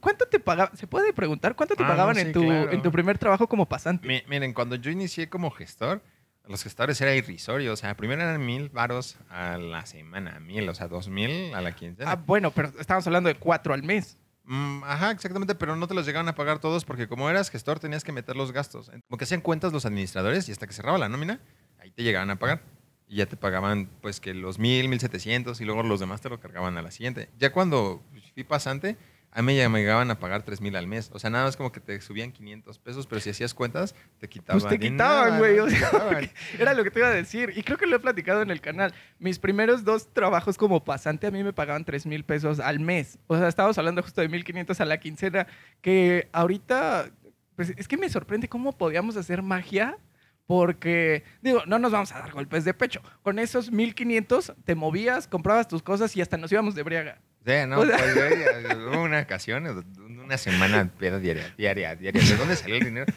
¿Cuánto te pagaban? ¿Se puede preguntar cuánto te ah, pagaban en, tu, en tu primer trabajo como pasante? miren, cuando yo inicié como gestor, los gestores era irrisorios. O sea, primero eran mil varos a la semana, mil, o sea, dos mil a la quincena. Ah, bueno, pero estábamos hablando de cuatro al mes. Mm, ajá, exactamente, pero no te los llegaban a pagar todos porque como eras gestor tenías que meter los gastos. Como que hacían cuentas los administradores y hasta que cerraba la nómina, ahí te llegaban a pagar. Y ya te pagaban pues que los mil, mil setecientos y luego los demás te lo cargaban a la siguiente. Ya cuando fui pasante a mí me llegaban a pagar $3,000 mil al mes. O sea, nada más como que te subían 500 pesos, pero si hacías cuentas, te quitaban. Pues te quitaban, güey. era lo que te iba a decir. Y creo que lo he platicado en el canal. Mis primeros dos trabajos como pasante a mí me pagaban 3 mil pesos al mes. O sea, estábamos hablando justo de 1500 a la quincena, que ahorita, pues es que me sorprende cómo podíamos hacer magia porque, digo, no nos vamos a dar golpes de pecho. Con esos 1500 te movías, comprabas tus cosas y hasta nos íbamos de briaga. Sí, no, una ocasión, una semana diaria, diaria, diaria. ¿De dónde salió el dinero?